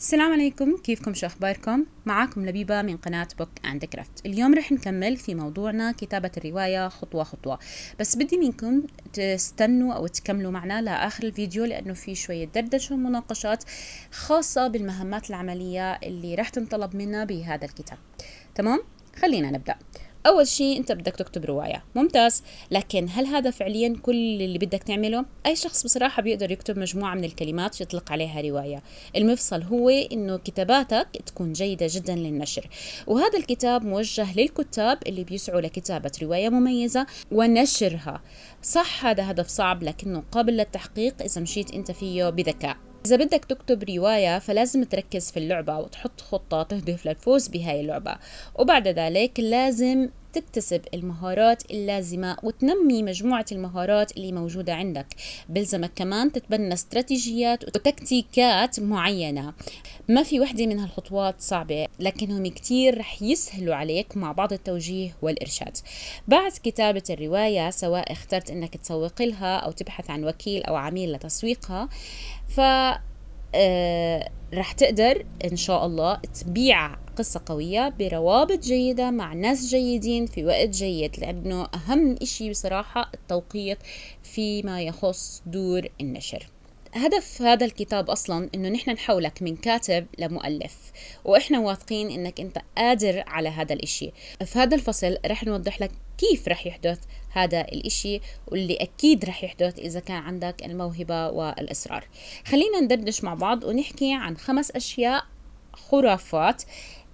السلام عليكم كيفكم شو اخباركم معاكم لبيبه من قناه بوك اند كرافت اليوم رح نكمل في موضوعنا كتابه الروايه خطوه خطوه بس بدي منكم تستنوا او تكملوا معنا لاخر الفيديو لانه في شويه دردشه ومناقشات خاصه بالمهمات العمليه اللي رح تنطلب منا بهذا الكتاب تمام خلينا نبدا أول شيء أنت بدك تكتب رواية ممتاز لكن هل هذا فعليا كل اللي بدك تعمله؟ أي شخص بصراحة بيقدر يكتب مجموعة من الكلمات يطلق عليها رواية المفصل هو أنه كتاباتك تكون جيدة جدا للنشر وهذا الكتاب موجه للكتاب اللي بيسعوا لكتابة رواية مميزة ونشرها صح هذا هدف صعب لكنه قابل للتحقيق إذا مشيت أنت فيه بذكاء إذا بدك تكتب رواية فلازم تركز في اللعبة وتحط خطة تهدف للفوز بهاي اللعبة وبعد ذلك لازم تكتسب المهارات اللازمة وتنمي مجموعة المهارات اللي موجودة عندك بلزمك كمان تتبنى استراتيجيات وتكتيكات معينة ما في وحدة من هالخطوات صعبة لكنهم كتير رح يسهلوا عليك مع بعض التوجيه والإرشاد بعد كتابة الرواية سواء اخترت أنك تسوق لها أو تبحث عن وكيل أو عميل لتسويقها ف آه، رح تقدر ان شاء الله تبيع قصة قوية بروابط جيدة مع ناس جيدين في وقت جيد لأنه أهم إشي بصراحة التوقيت فيما يخص دور النشر هدف هذا الكتاب اصلا انه نحن نحولك من كاتب لمؤلف واحنا واثقين انك انت قادر على هذا الاشي في هذا الفصل رح نوضح لك كيف رح يحدث هذا الإشي واللي أكيد رح يحدث إذا كان عندك الموهبة والإصرار خلينا ندردش مع بعض ونحكي عن خمس أشياء خرافات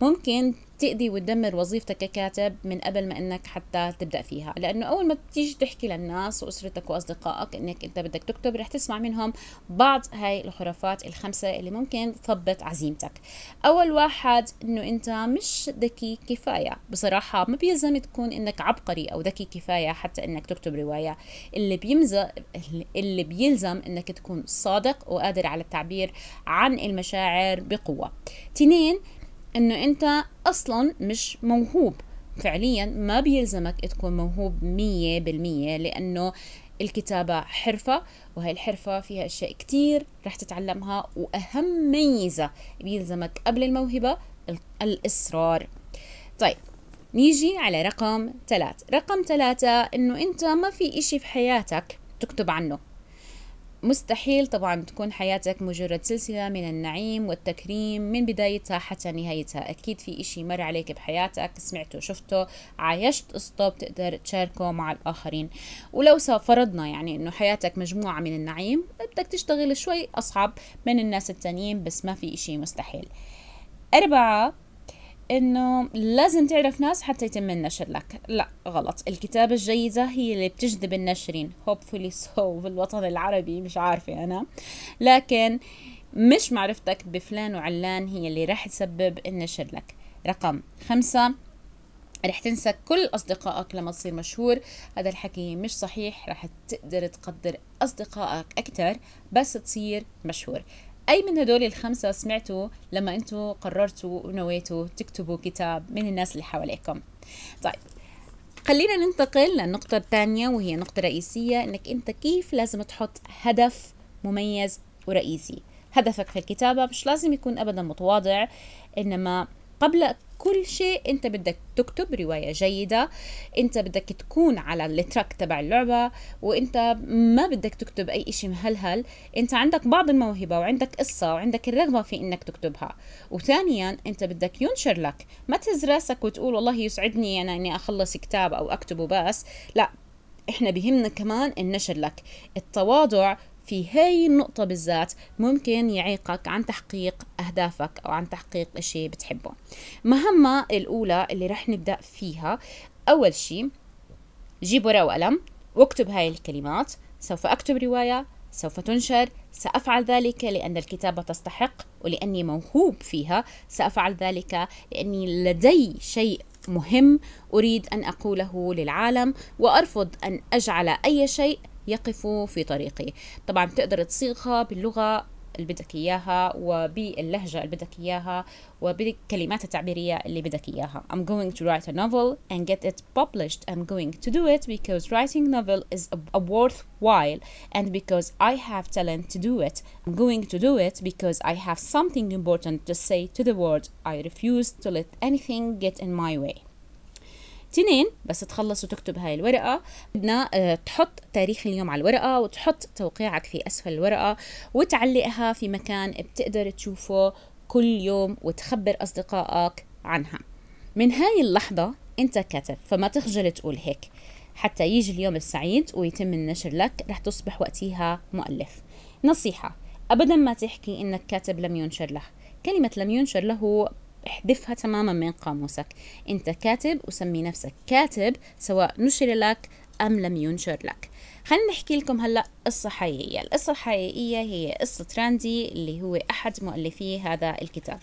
ممكن تأذي وتدمر وظيفتك ككاتب من قبل ما انك حتى تبدا فيها لانه اول ما تيجي تحكي للناس واسرتك واصدقائك انك انت بدك تكتب رح تسمع منهم بعض هاي الخرافات الخمسه اللي ممكن تثبط عزيمتك اول واحد انه انت مش ذكي كفايه بصراحه ما بيلزم تكون انك عبقري او ذكي كفايه حتى انك تكتب روايه اللي بيمزق اللي بيلزم انك تكون صادق وقادر على التعبير عن المشاعر بقوه تنين انه انت اصلا مش موهوب فعليا ما بيلزمك تكون موهوب مية بالمية لأنه الكتابة حرفة وهي الحرفة فيها أشياء كتير رح تتعلمها وأهم ميزة بيلزمك قبل الموهبة الإصرار طيب نيجي على رقم ثلاث رقم ثلاثة إنه أنت ما في إشي في حياتك تكتب عنه مستحيل طبعا تكون حياتك مجرد سلسلة من النعيم والتكريم من بدايتها حتى نهايتها أكيد في إشي مر عليك بحياتك سمعته شفته عايشت قصته بتقدر تشاركه مع الآخرين ولو فرضنا يعني أنه حياتك مجموعة من النعيم بدك تشتغل شوي أصعب من الناس التانيين بس ما في إشي مستحيل أربعة انه لازم تعرف ناس حتى يتم النشر لك لا غلط الكتابة الجيدة هي اللي بتجذب الناشرين hopefully so في الوطن العربي مش عارفة انا لكن مش معرفتك بفلان وعلان هي اللي راح تسبب النشر لك رقم خمسة رح تنسى كل أصدقائك لما تصير مشهور هذا الحكي مش صحيح رح تقدر تقدر أصدقائك أكتر بس تصير مشهور اي من هدول الخمسه سمعتوا لما انتم قررتوا ونويتوا تكتبوا كتاب من الناس اللي حواليكم طيب خلينا ننتقل للنقطة الثانية وهي نقطة رئيسية انك انت كيف لازم تحط هدف مميز ورئيسي هدفك في الكتابة مش لازم يكون ابدا متواضع انما قبل كل شيء انت بدك تكتب روايه جيده انت بدك تكون على التراك تبع اللعبه وانت ما بدك تكتب اي شيء مهلهل انت عندك بعض الموهبه وعندك قصه وعندك الرغبه في انك تكتبها وثانيا انت بدك ينشر لك ما تهز راسك وتقول والله يسعدني انا اني اخلص كتاب او اكتبه بس لا احنا بهمنا كمان النشر لك التواضع في هاي النقطة بالذات ممكن يعيقك عن تحقيق أهدافك أو عن تحقيق الشيء بتحبه مهمة الأولى اللي رح نبدأ فيها أول شيء جيب ورقة وقلم واكتب هاي الكلمات سوف أكتب رواية سوف تنشر سأفعل ذلك لأن الكتابة تستحق ولأني موهوب فيها سأفعل ذلك لأني لدي شيء مهم أريد أن أقوله للعالم وأرفض أن أجعل أي شيء يقفوا في طريقي طبعا بتقدر تصيغها باللغة اللي بدك إياها وباللهجة اللي بدك إياها وبالكلمات التعبيرية اللي بدك إياها I'm going to write a novel and get it published I'm going to do it because writing novel is a, a worthwhile and because I have talent to do it I'm going to do it because I have something important to say to the world I refuse to let anything get in my way تنين بس تخلص وتكتب هاي الورقة بدنا آه، تحط تاريخ اليوم على الورقة وتحط توقيعك في أسفل الورقة وتعلقها في مكان بتقدر تشوفه كل يوم وتخبر أصدقائك عنها من هاي اللحظة أنت كاتب فما تخجل تقول هيك حتى يجي اليوم السعيد ويتم النشر لك رح تصبح وقتها مؤلف نصيحة أبدا ما تحكي إنك كاتب لم ينشر له كلمة لم ينشر له احذفها تماما من قاموسك انت كاتب وسمي نفسك كاتب سواء نشر لك ام لم ينشر لك خلينا نحكي لكم هلا قصة حقيقية القصة الحقيقية هي قصة راندي اللي هو أحد مؤلفي هذا الكتاب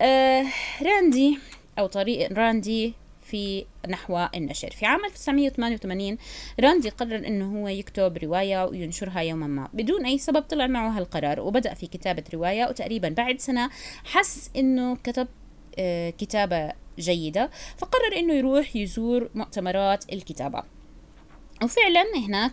آه راندي أو طريق راندي في نحو النشر في عام 1988 راندي قرر أنه هو يكتب رواية وينشرها يوما ما بدون أي سبب طلع معه هالقرار وبدأ في كتابة رواية وتقريبا بعد سنة حس أنه كتب آه، كتابة جيدة فقرر أنه يروح يزور مؤتمرات الكتابة وفعلا هناك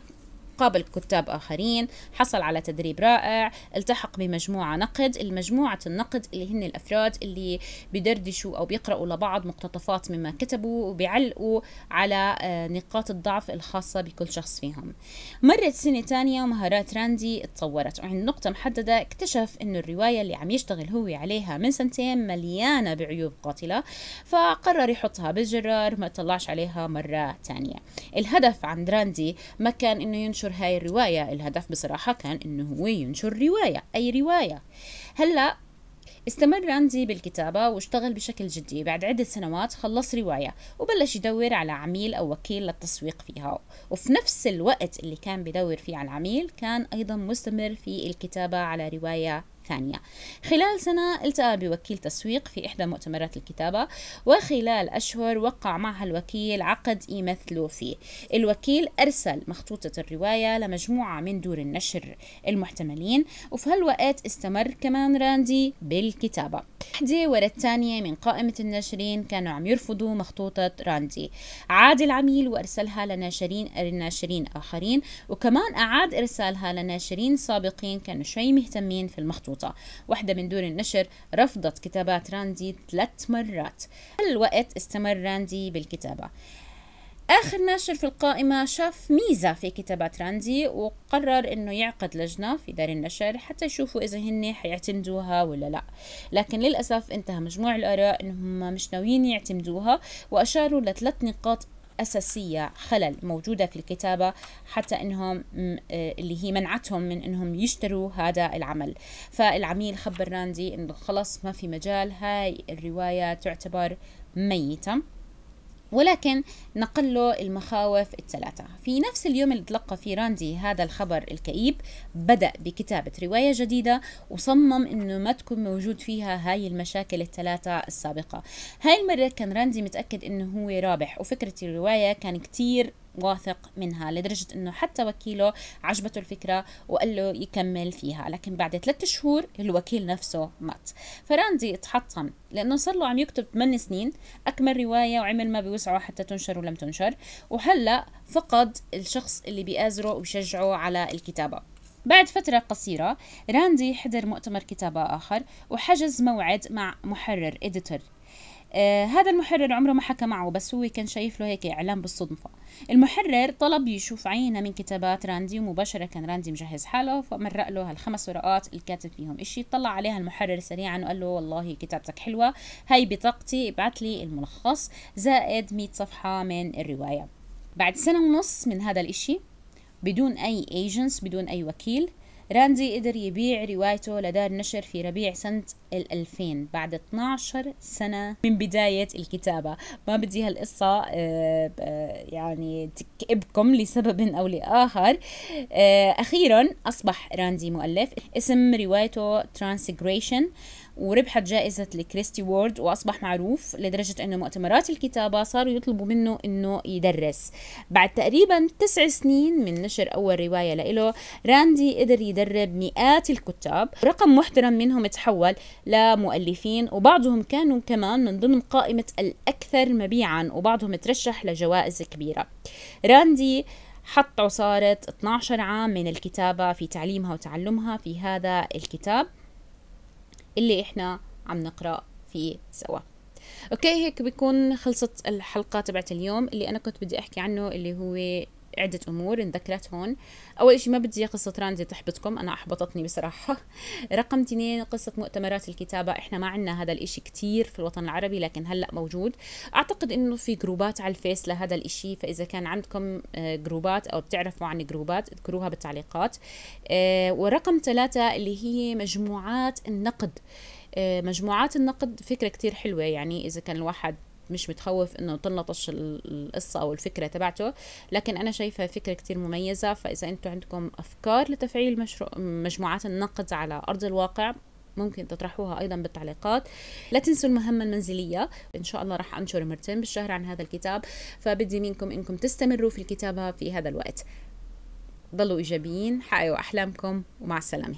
قابل كتاب آخرين حصل على تدريب رائع التحق بمجموعة نقد المجموعة النقد اللي هن الأفراد اللي بدردشوا أو بيقرأوا لبعض مقتطفات مما كتبوا وبيعلقوا على آه، نقاط الضعف الخاصة بكل شخص فيهم مرت سنة تانية ومهارات راندي اتطورت وعند نقطة محددة اكتشف أنه الرواية اللي عم يشتغل هو عليها من سنتين مليانة بعيوب قاتلة فقرر يحطها بالجرار ما طلعش عليها مرة تانية الهدف عند راندي ما كان أنه ينشر ينشر هاي الرواية الهدف بصراحة كان إنه هو ينشر رواية أي رواية هلأ استمر راندي بالكتابة واشتغل بشكل جدي بعد عدة سنوات خلص رواية وبلش يدور على عميل أو وكيل للتسويق فيها وفي نفس الوقت اللي كان بدور فيه على العميل كان أيضا مستمر في الكتابة على رواية الثانية خلال سنة التقى بوكيل تسويق في إحدى مؤتمرات الكتابة وخلال أشهر وقع معها الوكيل عقد يمثلوا فيه الوكيل أرسل مخطوطة الرواية لمجموعة من دور النشر المحتملين وفي هالوقت استمر كمان راندي بالكتابة واحدة ورا الثانية من قائمة الناشرين كانوا عم يرفضوا مخطوطة راندي عاد العميل وأرسلها لناشرين الناشرين آخرين وكمان أعاد إرسالها لناشرين سابقين كانوا شوي مهتمين في المخطوطة مضبوطة واحدة من دور النشر رفضت كتابات راندي ثلاث مرات الوقت استمر راندي بالكتابة آخر ناشر في القائمة شاف ميزة في كتابات راندي وقرر إنه يعقد لجنة في دار النشر حتى يشوفوا إذا هن حيعتمدوها ولا لا لكن للأسف انتهى مجموع الآراء إنهم مش ناويين يعتمدوها وأشاروا لثلاث نقاط أساسية خلل موجودة في الكتابة حتى أنهم آه، اللي هي منعتهم من أنهم يشتروا هذا العمل فالعميل خبر راندي أنه خلص ما في مجال هاي الرواية تعتبر ميتة ولكن نقل له المخاوف الثلاثة في نفس اليوم اللي تلقى فيه راندي هذا الخبر الكئيب بدأ بكتابة رواية جديدة وصمم أنه ما تكون موجود فيها هاي المشاكل الثلاثة السابقة هاي المرة كان راندي متأكد أنه هو رابح وفكرة الرواية كان كتير واثق منها لدرجة أنه حتى وكيله عجبته الفكرة وقال له يكمل فيها لكن بعد ثلاثة شهور الوكيل نفسه مات فراندي اتحطم لأنه صار له عم يكتب 8 سنين أكمل رواية وعمل ما بوسعه حتى تنشر ولم تنشر وهلأ فقد الشخص اللي بيآزره وبيشجعه على الكتابة بعد فترة قصيرة راندي حضر مؤتمر كتابة آخر وحجز موعد مع محرر إديتور آه هذا المحرر عمره ما حكى معه بس هو كان شايف له هيك اعلان بالصدفه المحرر طلب يشوف عينة من كتابات راندي ومباشره كان راندي مجهز حاله فمرق له هالخمس ورقات الكاتب فيهم اشي طلع عليها المحرر سريعا وقال له والله كتابتك حلوه هاي بطاقتي ابعت لي الملخص زائد 100 صفحه من الروايه بعد سنه ونص من هذا الاشي بدون اي ايجنس بدون اي وكيل راندي قدر يبيع روايته لدار نشر في ربيع سنة الألفين بعد 12 سنة من بداية الكتابة ما بدي هالقصة آه، آه، يعني تكئبكم لسبب أو لآخر آه، أخيرا أصبح راندي مؤلف اسم روايته ترانسجريشن وربحت جائزة الكريستي وورد وأصبح معروف لدرجة أنه مؤتمرات الكتابة صاروا يطلبوا منه أنه يدرس بعد تقريبا تسع سنين من نشر أول رواية له راندي قدر يدرب مئات الكتاب رقم محترم منهم تحول لمؤلفين وبعضهم كانوا كمان من ضمن قائمة الأكثر مبيعا وبعضهم ترشح لجوائز كبيرة راندي حط عصارة 12 عام من الكتابة في تعليمها وتعلمها في هذا الكتاب اللي احنا عم نقرا فيه سوا اوكي هيك بكون خلصت الحلقه تبعت اليوم اللي انا كنت بدي احكي عنه اللي هو عده امور انذكرت هون اول شيء ما بدي قصه ترانزي تحبطكم انا احبطتني بصراحه رقم تنين قصه مؤتمرات الكتابه احنا ما عنا هذا الإشي كتير في الوطن العربي لكن هلا موجود اعتقد انه في جروبات على الفيس لهذا الإشي فاذا كان عندكم آه، جروبات او بتعرفوا عن جروبات اذكروها بالتعليقات آه، ورقم ثلاثة اللي هي مجموعات النقد آه، مجموعات النقد فكرة كتير حلوة يعني إذا كان الواحد مش متخوف انه تنلطش القصه او الفكره تبعته لكن انا شايفها فكره كتير مميزه فاذا انتم عندكم افكار لتفعيل مشروع مجموعات النقد على ارض الواقع ممكن تطرحوها ايضا بالتعليقات لا تنسوا المهمه المنزليه ان شاء الله راح انشر مرتين بالشهر عن هذا الكتاب فبدي منكم انكم تستمروا في الكتابه في هذا الوقت ضلوا ايجابيين حققوا احلامكم ومع السلامه